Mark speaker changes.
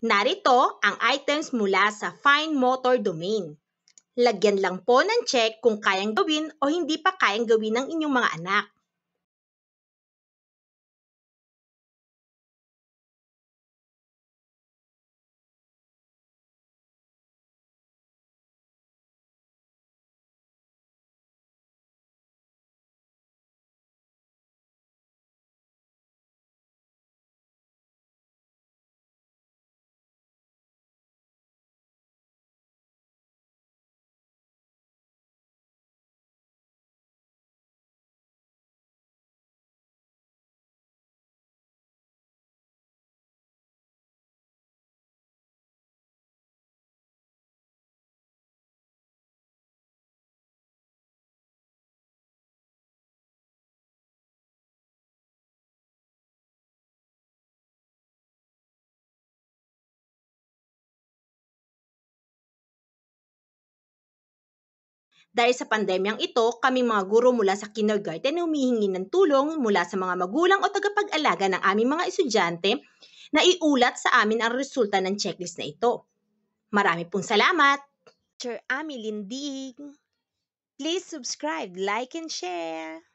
Speaker 1: Narito ang items mula sa Fine Motor
Speaker 2: Domain. Lagyan lang po ng check kung kayang gawin o hindi pa kayang gawin ng inyong mga anak.
Speaker 3: Dahil sa pandemyang ito, kami mga guro mula sa kindergarten
Speaker 1: humihingi ng tulong mula sa mga magulang o tagapag-alaga ng aming mga estudyante na iulat sa amin ang resulta ng checklist na ito. Marami pong salamat!
Speaker 4: Teacher Ami Lindig, please subscribe, like, and share!